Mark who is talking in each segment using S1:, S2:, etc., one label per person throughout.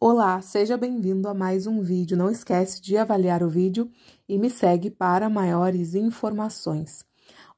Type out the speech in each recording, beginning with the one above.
S1: Olá, seja bem-vindo a mais um vídeo. Não esquece de avaliar o vídeo e me segue para maiores informações.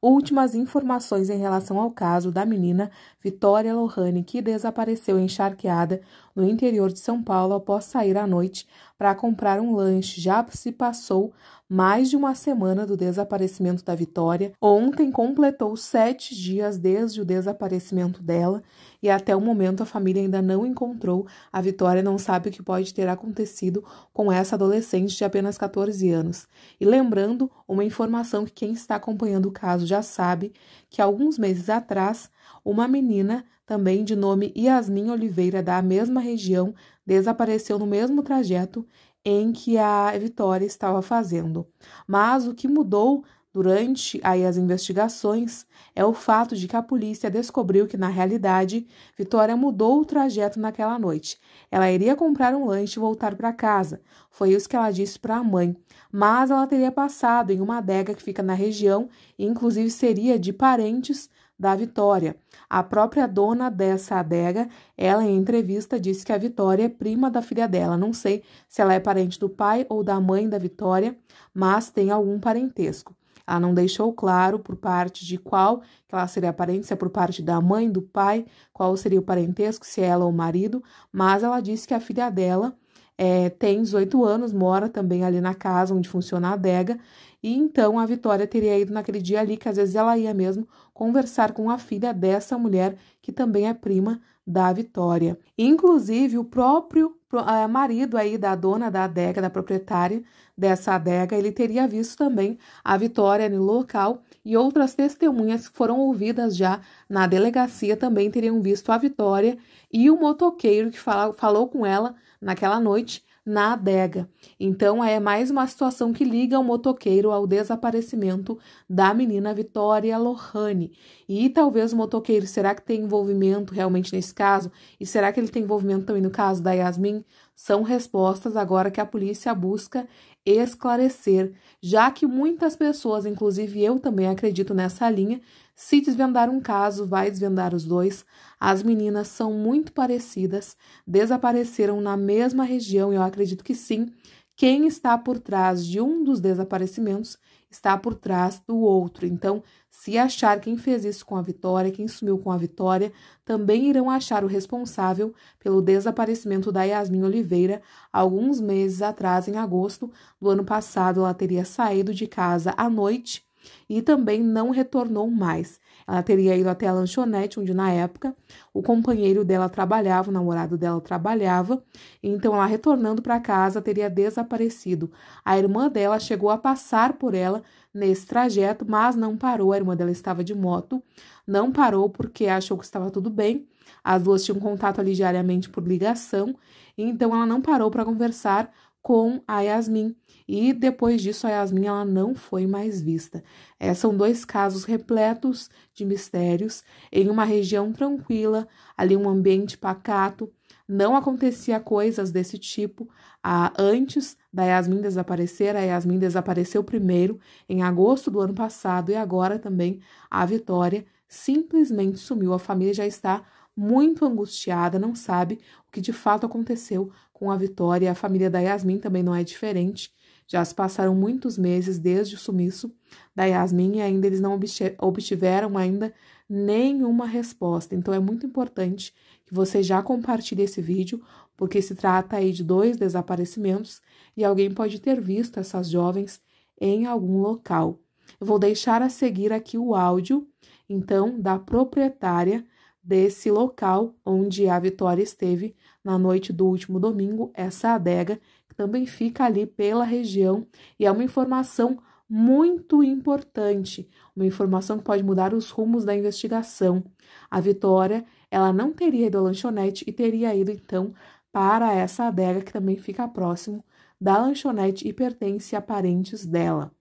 S1: Últimas informações em relação ao caso da menina Vitória Lohane, que desapareceu encharqueada no interior de São Paulo após sair à noite para comprar um lanche. Já se passou mais de uma semana do desaparecimento da Vitória. Ontem completou sete dias desde o desaparecimento dela e até o momento a família ainda não encontrou. A Vitória não sabe o que pode ter acontecido com essa adolescente de apenas 14 anos. E lembrando, uma informação que quem está acompanhando o caso já sabe, que alguns meses atrás, uma menina também de nome Yasmin Oliveira, da mesma região, desapareceu no mesmo trajeto em que a Vitória estava fazendo. Mas o que mudou durante aí as investigações é o fato de que a polícia descobriu que, na realidade, Vitória mudou o trajeto naquela noite. Ela iria comprar um lanche e voltar para casa. Foi isso que ela disse para a mãe. Mas ela teria passado em uma adega que fica na região e, inclusive, seria de parentes da Vitória. A própria dona dessa adega, ela em entrevista disse que a Vitória é prima da filha dela. Não sei se ela é parente do pai ou da mãe da Vitória, mas tem algum parentesco. Ela não deixou claro por parte de qual que ela seria parente, se é por parte da mãe, do pai, qual seria o parentesco, se é ela ou o marido, mas ela disse que a filha dela é, tem 18 anos, mora também ali na casa onde funciona a adega e então a Vitória teria ido naquele dia ali, que às vezes ela ia mesmo, conversar com a filha dessa mulher, que também é prima da Vitória. Inclusive, o próprio uh, marido aí da dona da adega, da proprietária dessa adega, ele teria visto também a Vitória no local e outras testemunhas que foram ouvidas já na delegacia também teriam visto a Vitória e o motoqueiro que fala, falou com ela naquela noite na adega. Então é mais uma situação que liga o motoqueiro ao desaparecimento da menina Vitória Lohane. E talvez o motoqueiro, será que tem envolvimento realmente nesse caso? E será que ele tem envolvimento também no caso da Yasmin? são respostas agora que a polícia busca esclarecer, já que muitas pessoas, inclusive eu também acredito nessa linha, se desvendar um caso, vai desvendar os dois. As meninas são muito parecidas, desapareceram na mesma região, eu acredito que sim. Quem está por trás de um dos desaparecimentos está por trás do outro. Então, se achar quem fez isso com a Vitória, quem sumiu com a Vitória, também irão achar o responsável pelo desaparecimento da Yasmin Oliveira alguns meses atrás, em agosto do ano passado. Ela teria saído de casa à noite e também não retornou mais. Ela teria ido até a lanchonete, onde na época o companheiro dela trabalhava, o namorado dela trabalhava. Então ela retornando para casa teria desaparecido. A irmã dela chegou a passar por ela nesse trajeto, mas não parou. A irmã dela estava de moto, não parou porque achou que estava tudo bem. As duas tinham contato ali diariamente por ligação, então ela não parou para conversar com a Yasmin. E depois disso, a Yasmin ela não foi mais vista. É, são dois casos repletos de mistérios, em uma região tranquila, ali um ambiente pacato. Não acontecia coisas desse tipo ah, antes da Yasmin desaparecer. A Yasmin desapareceu primeiro em agosto do ano passado e agora também a Vitória simplesmente sumiu. A família já está muito angustiada, não sabe o que de fato aconteceu com a Vitória, a família da Yasmin também não é diferente. Já se passaram muitos meses desde o sumiço da Yasmin e ainda eles não obtiveram ainda nenhuma resposta. Então é muito importante que você já compartilhe esse vídeo, porque se trata aí de dois desaparecimentos e alguém pode ter visto essas jovens em algum local. Eu vou deixar a seguir aqui o áudio, então, da proprietária desse local onde a Vitória esteve na noite do último domingo, essa é adega, que também fica ali pela região, e é uma informação muito importante, uma informação que pode mudar os rumos da investigação. A Vitória, ela não teria ido à lanchonete e teria ido então para essa adega que também fica próximo da lanchonete e pertence a parentes dela.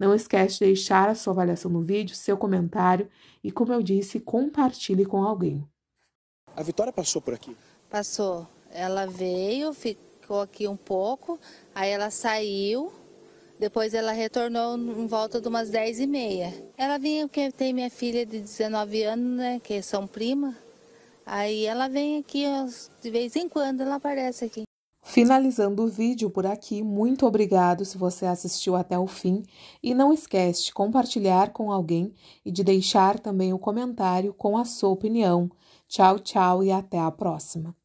S1: Não esquece de deixar a sua avaliação no vídeo, seu comentário e, como eu disse, compartilhe com alguém. A Vitória passou por aqui? Passou. Ela veio, ficou aqui um pouco, aí ela saiu, depois ela retornou em volta de umas 10 e meia. Ela vinha porque tem minha filha de 19 anos, né, que são prima. Aí ela vem aqui, de vez em quando ela aparece aqui. Finalizando o vídeo por aqui, muito obrigado se você assistiu até o fim e não esquece de compartilhar com alguém e de deixar também o um comentário com a sua opinião. Tchau, tchau e até a próxima!